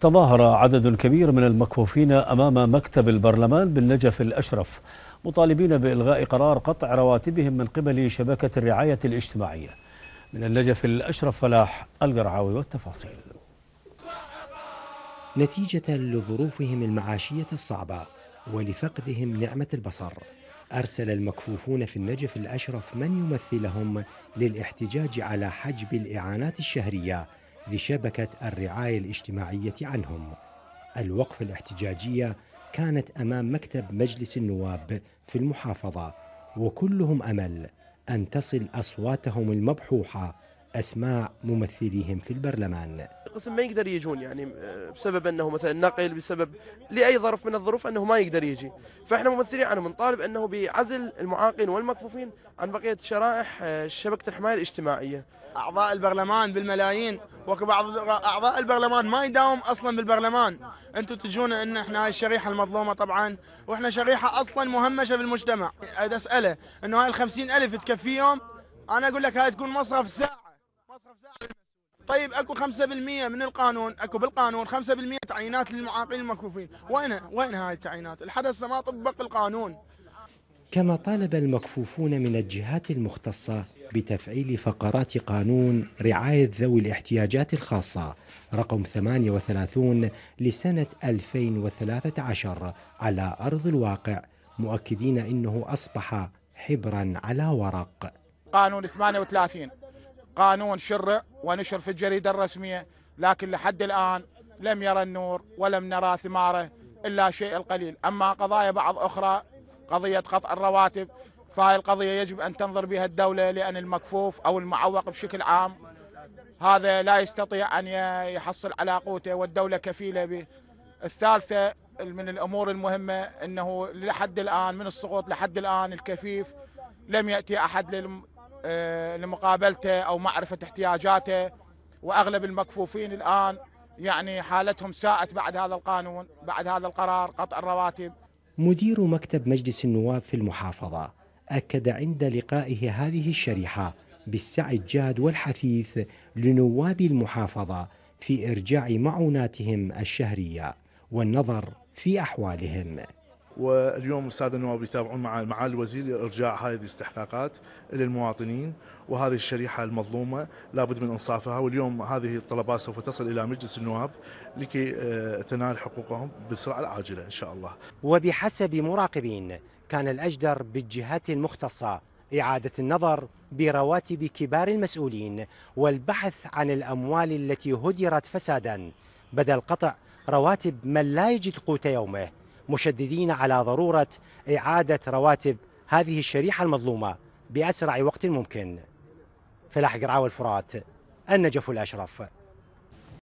تظاهر عدد كبير من المكفوفين أمام مكتب البرلمان بالنجف الأشرف مطالبين بإلغاء قرار قطع رواتبهم من قبل شبكة الرعاية الاجتماعية من النجف الأشرف فلاح القرعاوي والتفاصيل نتيجة لظروفهم المعاشية الصعبة ولفقدهم نعمة البصر أرسل المكفوفون في النجف الأشرف من يمثلهم للاحتجاج على حجب الإعانات الشهرية لشبكة الرعاية الاجتماعية عنهم. الوقفة الاحتجاجية كانت أمام مكتب مجلس النواب في المحافظة وكلهم أمل أن تصل أصواتهم المبحوحة أسماع ممثليهم في البرلمان. قسم ما يقدر يجون يعني آه، بسبب انه مثلا نقل بسبب لاي ظرف من الظروف انه ما يقدر يجي فاحنا ممثلين انا بنطالب انه بعزل المعاقين والمكفوفين عن بقيه شرائح آه، شبكه الحمايه الاجتماعيه اعضاء البرلمان بالملايين وكبعض اعضاء البرلمان ما يداوم اصلا بالبرلمان انتم تجونا ان احنا هاي الشريحه المظلومه طبعا واحنا شريحه اصلا مهمشه بالمجتمع اساله انه هاي ال ألف تكفيهم انا اقول لك هاي تكون مصرف ساعه طيب اكو 5% من القانون اكو بالقانون 5% تعيينات للمعاقين المكفوفين وين وين هاي التعيينات الحدث ما طبق القانون كما طالب المكفوفون من الجهات المختصة بتفعيل فقرات قانون رعاية ذوي الاحتياجات الخاصة رقم 38 لسنة 2013 على أرض الواقع مؤكدين أنه أصبح حبرا على ورق قانون 38 قانون شرع ونشر في الجريدة الرسمية لكن لحد الآن لم يرى النور ولم نرى ثماره إلا شيء القليل أما قضايا بعض أخرى قضية قطع الرواتب فهي القضية يجب أن تنظر بها الدولة لأن المكفوف أو المعوق بشكل عام هذا لا يستطيع أن يحصل على قوته والدولة كفيلة به الثالثة من الأمور المهمة أنه لحد الآن من السقوط لحد الآن الكفيف لم يأتي أحد آه، لمقابلته او معرفه احتياجاته واغلب المكفوفين الان يعني حالتهم ساءت بعد هذا القانون بعد هذا القرار قطع الرواتب مدير مكتب مجلس النواب في المحافظه اكد عند لقائه هذه الشريحه بالسعي الجاد والحثيث لنواب المحافظه في ارجاع معوناتهم الشهريه والنظر في احوالهم واليوم الساده النواب يتابعون مع معالي الوزير ارجاع هذه الاستحقاقات الى المواطنين وهذه الشريحه المظلومه لابد من انصافها واليوم هذه الطلبات سوف تصل الى مجلس النواب لكي آه، تنال حقوقهم بالسرعه العاجله ان شاء الله. وبحسب مراقبين كان الاجدر بالجهات المختصه إعادة النظر برواتب كبار المسؤولين والبحث عن الأموال التي هدرت فسادا بدل قطع رواتب من لا يجد قوت يومه مشددين على ضرورة إعادة رواتب هذه الشريحة المظلومة بأسرع وقت ممكن فلاح قرعاو الفرات النجف الأشرف